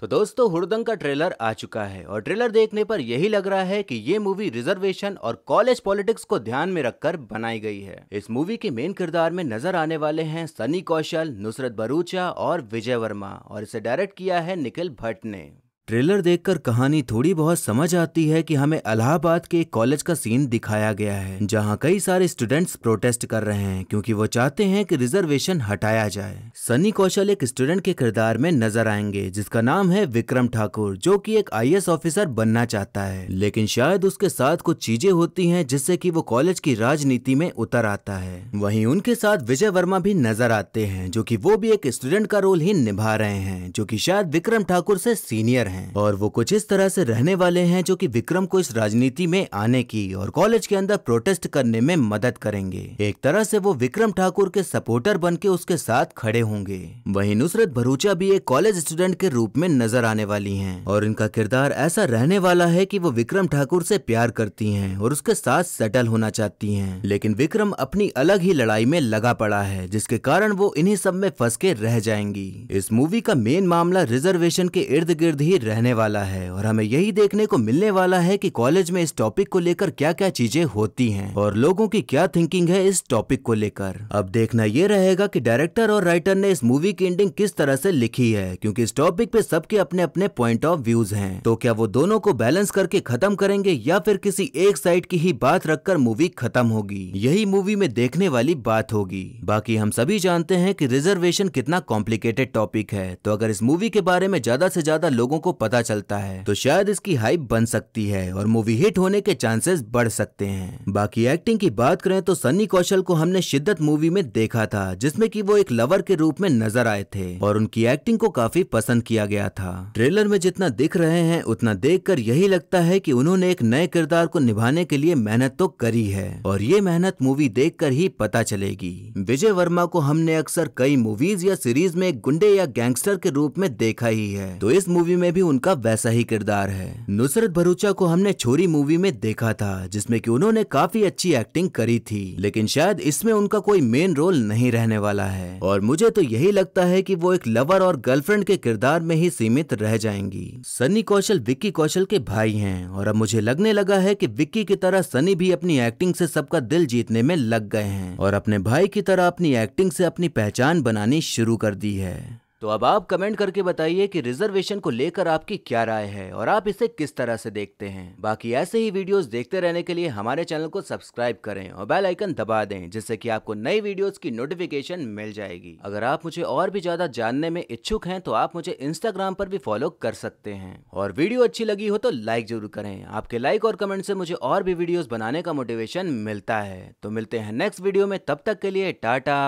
तो दोस्तों हुड़दंग का ट्रेलर आ चुका है और ट्रेलर देखने पर यही लग रहा है कि ये मूवी रिजर्वेशन और कॉलेज पॉलिटिक्स को ध्यान में रखकर बनाई गई है इस मूवी के मेन किरदार में नजर आने वाले हैं सनी कौशल नुसरत बरूचा और विजय वर्मा और इसे डायरेक्ट किया है निखिल भट्ट ने ट्रेलर देखकर कहानी थोड़ी बहुत समझ आती है कि हमें अलाहाबाद के एक कॉलेज का सीन दिखाया गया है जहां कई सारे स्टूडेंट्स प्रोटेस्ट कर रहे हैं क्योंकि वो चाहते हैं कि रिजर्वेशन हटाया जाए सनी कौशल एक स्टूडेंट के किरदार में नजर आएंगे जिसका नाम है विक्रम ठाकुर जो की एक आई ऑफिसर बनना चाहता है लेकिन शायद उसके साथ कुछ चीजें होती है जिससे की वो कॉलेज की राजनीति में उतर आता है वही उनके साथ विजय वर्मा भी नजर आते हैं जो की वो भी एक स्टूडेंट का रोल ही निभा रहे हैं जो की शायद विक्रम ठाकुर से सीनियर है हैं और वो कुछ इस तरह से रहने वाले हैं जो कि विक्रम को इस राजनीति में आने की और कॉलेज के अंदर प्रोटेस्ट करने में मदद करेंगे एक तरह से वो विक्रम ठाकुर के सपोर्टर बन के उसके साथ खड़े होंगे वही नुसरत भरूचा भी एक कॉलेज स्टूडेंट के रूप में नजर आने वाली है और इनका किरदार ऐसा रहने वाला है की वो विक्रम ठाकुर से प्यार करती है और उसके साथ सेटल होना चाहती है लेकिन विक्रम अपनी अलग ही लड़ाई में लगा पड़ा है जिसके कारण वो इन्हीं सब में फंस के रह जाएंगी इस मूवी का मेन मामला रिजर्वेशन के इर्द गिर्द ही रहने वाला है और हमें यही देखने को मिलने वाला है कि कॉलेज में इस टॉपिक को लेकर क्या क्या चीजें होती हैं और लोगों की क्या थिंकिंग है इस टॉपिक को लेकर अब देखना ये रहेगा कि डायरेक्टर और राइटर ने इस मूवी की एंडिंग किस तरह से लिखी है क्योंकि इस टॉपिक पे सबके अपने अपने पॉइंट ऑफ व्यूज हैं तो क्या वो दोनों को बैलेंस करके खत्म करेंगे या फिर किसी एक साइड की ही बात रखकर मूवी खत्म होगी यही मूवी में देखने वाली बात होगी बाकी हम सभी जानते हैं कि रिजर्वेशन कितना कॉम्प्लिकेटेड टॉपिक है तो अगर इस मूवी के बारे में ज्यादा से ज्यादा लोगों को पता चलता है तो शायद इसकी हाइप बन सकती है और मूवी हिट होने के चांसेस बढ़ सकते हैं बाकी एक्टिंग की बात करें तो सन्नी कौशल को हमने शिद्दत मूवी में देखा था जिसमे की वो एक लवर के रूप में नजर आए थे और उनकी एक्टिंग को काफी पसंद किया गया था ट्रेलर में जितना दिख रहे हैं उतना देख यही लगता है की उन्होंने एक नए किरदार को निभाने के लिए मेहनत तो करी है और ये मेहनत मूवी देख कर ही पता चलेगी विजय वर्मा को हमने अक्सर कई मूवीज या सीरीज में गुंडे या गैंगस्टर के रूप में देखा ही है तो इस मूवी में भी उनका वैसा ही किरदार है नुसरत भरूचा को हमने छोरी मूवी में देखा था जिसमें कि उन्होंने काफी अच्छी एक्टिंग करी थी लेकिन शायद इसमें उनका कोई मेन रोल नहीं रहने वाला है और मुझे तो यही लगता है कि वो एक लवर और गर्लफ्रेंड के किरदार में ही सीमित रह जाएंगी सनी कौशल विक्की कौशल के भाई हैं और अब मुझे लगने लगा है कि विक्की की तरह सनी भी अपनी एक्टिंग से सबका दिल जीतने में लग गए हैं और अपने भाई की तरह अपनी एक्टिंग से अपनी पहचान बनानी शुरू कर दी है तो अब आप कमेंट करके बताइए कि रिजर्वेशन को लेकर आपकी क्या राय है और आप इसे किस तरह से देखते हैं बाकी ऐसे ही वीडियोस देखते रहने के लिए हमारे चैनल को सब्सक्राइब करें और बेल आइकन दबा दें जिससे कि आपको नई वीडियोस की नोटिफिकेशन मिल जाएगी अगर आप मुझे और भी ज्यादा जानने में इच्छुक है तो आप मुझे इंस्टाग्राम पर भी फॉलो कर सकते हैं और वीडियो अच्छी लगी हो तो लाइक जरूर करें आपके लाइक और कमेंट से मुझे और भी वीडियोज बनाने का मोटिवेशन मिलता है तो मिलते हैं नेक्स्ट वीडियो में तब तक के लिए टाटा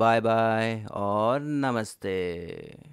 बाय बाय और नमस्ते Yeah.